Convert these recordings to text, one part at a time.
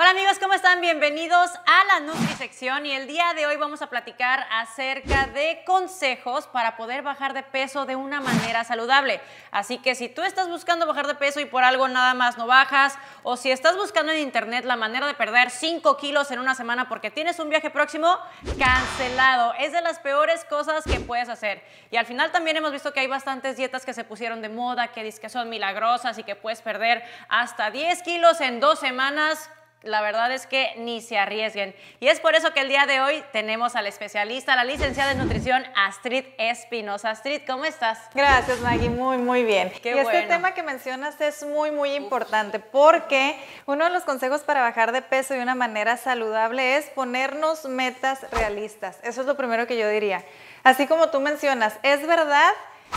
Hola amigos, ¿cómo están? Bienvenidos a la Nutrisección y el día de hoy vamos a platicar acerca de consejos para poder bajar de peso de una manera saludable. Así que si tú estás buscando bajar de peso y por algo nada más no bajas, o si estás buscando en internet la manera de perder 5 kilos en una semana porque tienes un viaje próximo, cancelado. Es de las peores cosas que puedes hacer. Y al final también hemos visto que hay bastantes dietas que se pusieron de moda, que dicen que son milagrosas y que puedes perder hasta 10 kilos en dos semanas la verdad es que ni se arriesguen. Y es por eso que el día de hoy tenemos al especialista, la licenciada en nutrición Astrid Espinosa. Astrid, ¿cómo estás? Gracias, Maggie. Muy, muy bien. y este tema que mencionas es muy, muy importante porque uno de los consejos para bajar de peso de una manera saludable es ponernos metas realistas. Eso es lo primero que yo diría. Así como tú mencionas, es verdad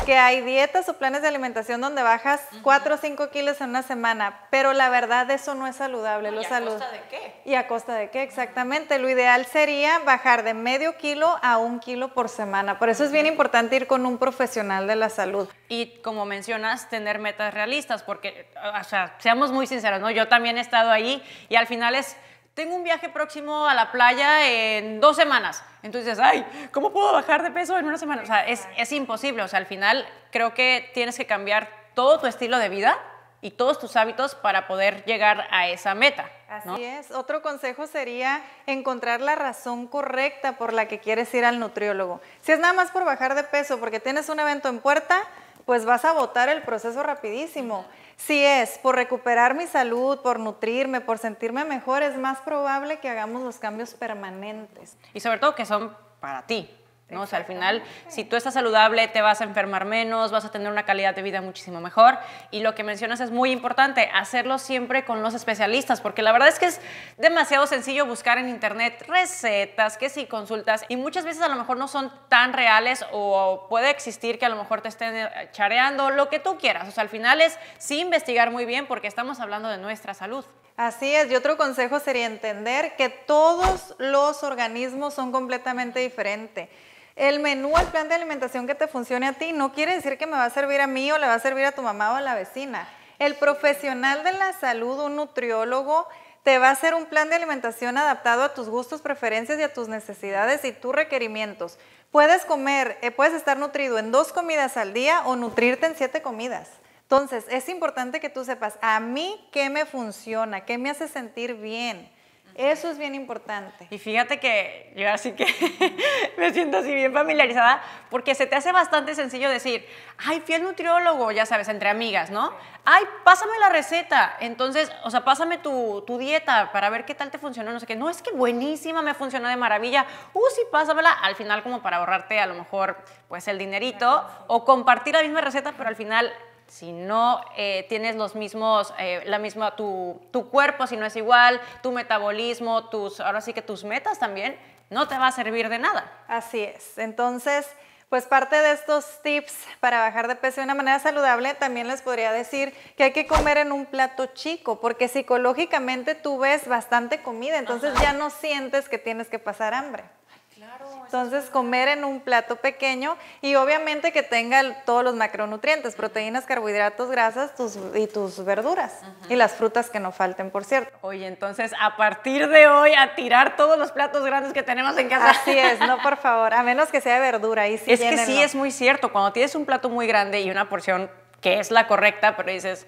que hay dietas o planes de alimentación donde bajas 4 o 5 kilos en una semana, pero la verdad eso no es saludable. lo ¿Y a costa de qué? ¿Y a costa de qué? Exactamente. Lo ideal sería bajar de medio kilo a un kilo por semana. Por eso es bien importante ir con un profesional de la salud. Y como mencionas, tener metas realistas, porque, o sea, seamos muy sinceros, ¿no? Yo también he estado ahí y al final es tengo un viaje próximo a la playa en dos semanas. Entonces, ay, ¿cómo puedo bajar de peso en una semana? O sea, es, imposible. O sea, al final creo que tienes que cambiar todo tu estilo de vida y todos tus hábitos para poder llegar a esa meta. Así es. Otro consejo sería encontrar la razón correcta por la que quieres ir al nutriólogo. Si es nada más por bajar de peso porque tienes un evento en puerta, pues vas a votar el proceso rapidísimo. Si es por recuperar mi salud, por nutrirme, por sentirme mejor, es más probable que hagamos los cambios permanentes. Y sobre todo que son para ti, ¿no? O sea, al final, si tú estás saludable, te vas a enfermar menos, vas a tener una calidad de vida muchísimo mejor. Y lo que mencionas es muy importante, hacerlo siempre con los especialistas, porque la verdad es que es demasiado sencillo buscar en internet recetas, que si consultas, y muchas veces a lo mejor no son tan reales o puede existir que a lo mejor te estén eh, chareando, lo que tú quieras. O sea, al final es sí investigar muy bien porque estamos hablando de nuestra salud. Así es, y otro consejo sería entender que todos los organismos son completamente diferentes. El menú, el plan de alimentación que te funcione a ti, no quiere decir que me va a servir a mí o le va a servir a tu mamá o a la vecina. El profesional de la salud, un nutriólogo, te va a hacer un plan de alimentación adaptado a tus gustos, preferencias y a tus necesidades y tus requerimientos. Puedes comer, eh, puedes estar nutrido en dos comidas al día o nutrirte en siete comidas. Entonces, es importante que tú sepas a mí qué me funciona, qué me hace sentir bien. Eso es bien importante. Y fíjate que yo así que me siento así bien familiarizada porque se te hace bastante sencillo decir, ay, fiel nutriólogo, ya sabes, entre amigas, ¿no? Ay, pásame la receta. Entonces, o sea, pásame tu, dieta para ver qué tal te funcionó, no sé qué. No, es que buenísima, me funcionó de maravilla. Uh, sí, pásamela. Al final como para ahorrarte a lo mejor pues el dinerito o compartir la misma receta, pero al final si no eh, tienes los mismos, eh, la misma, tu, tu, cuerpo si no es igual, tu metabolismo, tus, ahora sí que tus metas también, no te va a servir de nada. Así es. Entonces, pues parte de estos tips para bajar de peso de una manera saludable, también les podría decir que hay que comer en un plato chico, porque psicológicamente tú ves bastante comida, entonces ya no sientes que tienes que pasar hambre. Ay, claro. Entonces, comer en un plato pequeño y obviamente que tenga todos los macronutrientes, proteínas, carbohidratos, grasas tus, y tus verduras y las frutas que no falten, por cierto. Oye, entonces, a partir de hoy, a tirar todos los platos grandes que tenemos en casa. Así es, no, por favor, a menos que sea verdura. Ahí sí es que sí, es muy cierto. Cuando tienes un plato muy grande y una porción que es la correcta, pero dices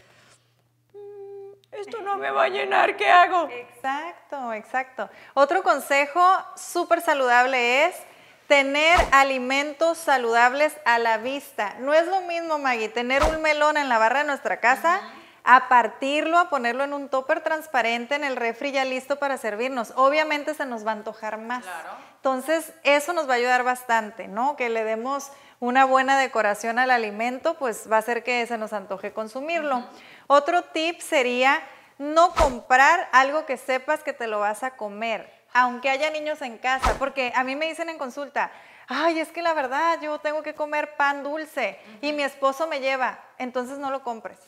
esto no me va a llenar, ¿qué hago? Exacto, exacto. Otro consejo súper saludable es tener alimentos saludables a la vista. No es lo mismo, Maggie, tener un melón en la barra de nuestra casa. a partirlo, a ponerlo en un topper transparente en el refri ya listo para servirnos. Obviamente se nos va a antojar más. Claro. Entonces, eso nos va a ayudar bastante, ¿no? Que le demos una buena decoración al alimento, pues va a hacer que se nos antoje consumirlo. Otro tip sería no comprar algo que sepas que te lo vas a comer, aunque haya niños en casa, porque a mí me dicen en consulta, ay, es que la verdad, yo tengo que comer pan dulce y mi esposo me lleva, entonces no lo compres.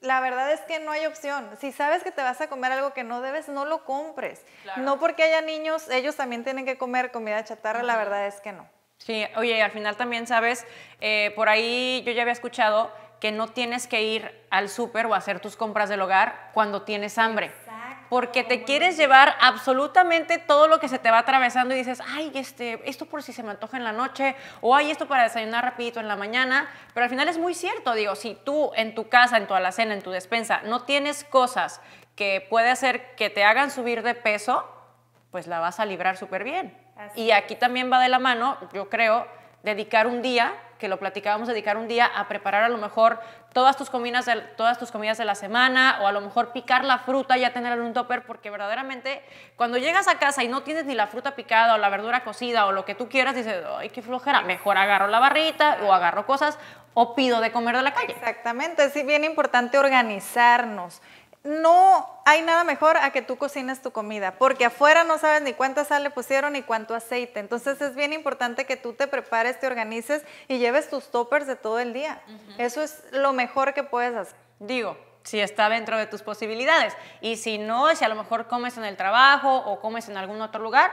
La verdad es que no hay opción. Si sabes que te vas a comer algo que no debes, no lo compres. No porque haya niños, ellos también tienen que comer comida chatarra, la verdad es que no. Sí, oye, al final también, ¿sabes? Eh, por ahí yo ya había escuchado que no tienes que ir al súper o hacer tus compras del hogar cuando tienes hambre. Porque te quieres llevar absolutamente todo lo que se te va atravesando y dices, ay, este, esto por si se me antoja en la noche, o ay, esto para desayunar rapidito en la mañana. Pero al final es muy cierto, digo, si tú en tu casa, en tu alacena, en tu despensa, no tienes cosas que puede hacer que te hagan subir de peso, pues la vas a librar súper bien. y aquí también va de la mano, yo creo, dedicar un día que lo platicábamos, dedicar un día a preparar a lo mejor todas tus comidas de, todas tus comidas de la semana o a lo mejor picar la fruta y ya tener un topper porque verdaderamente cuando llegas a casa y no tienes ni la fruta picada o la verdura cocida o lo que tú quieras dices, "Ay, qué flojera, mejor agarro la barrita o agarro cosas o pido de comer de la calle." Exactamente, es bien importante organizarnos no hay nada mejor a que tú cocines tu comida, porque afuera no sabes ni cuánta sal le pusieron ni cuánto aceite. Entonces es bien importante que tú te prepares, te organices y lleves tus toppers de todo el día. Eso es lo mejor que puedes hacer. Digo, si está dentro de tus posibilidades. Y si no, si a lo mejor comes en el trabajo o comes en algún otro lugar,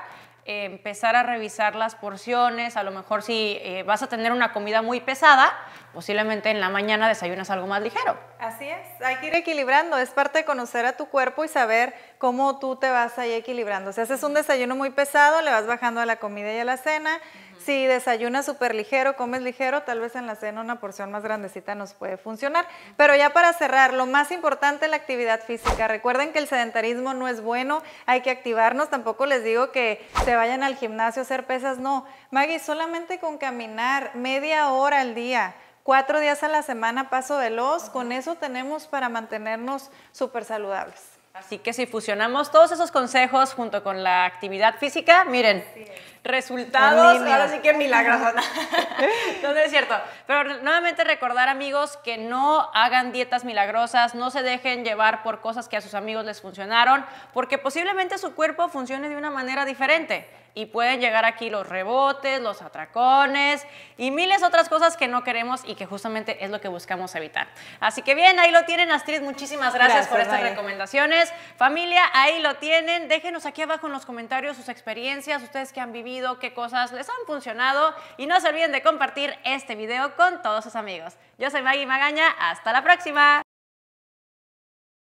empezar a revisar las porciones, a lo mejor si eh, vas a tener una comida muy pesada, posiblemente en la mañana desayunas algo más ligero. Así es, hay que ir equilibrando, es parte de conocer a tu cuerpo y saber cómo tú te vas ahí equilibrando. Si haces un desayuno muy pesado, le vas bajando a la comida y a la cena. Si desayunas súper ligero, comes ligero, tal vez en la cena una porción más grandecita nos puede funcionar. Pero ya para cerrar, lo más importante la actividad física. Recuerden que el sedentarismo no es bueno, hay que activarnos. Tampoco les digo que se vayan al gimnasio a hacer pesas, no. Maggie, solamente con caminar media hora al día cuatro días a la semana paso veloz. Con eso tenemos para mantenernos súper saludables. Así que si fusionamos todos esos consejos junto con la actividad física, miren, resultados, ahora sí que milagrosos. no, no es cierto. Pero nuevamente recordar, amigos, que no hagan dietas milagrosas, no se dejen llevar por cosas que a sus amigos les funcionaron, porque posiblemente su cuerpo funcione de una manera diferente y pueden llegar aquí los rebotes, los atracones y miles otras cosas que no queremos y que justamente es lo que buscamos evitar. Así que bien, ahí lo tienen Astrid, muchísimas gracias, por estas recomendaciones. Familia, ahí lo tienen, déjenos aquí abajo en los comentarios sus experiencias, ustedes que han vivido, qué cosas les han funcionado y no se olviden de compartir este video con todos sus amigos. Yo soy Maggie Magaña, hasta la próxima.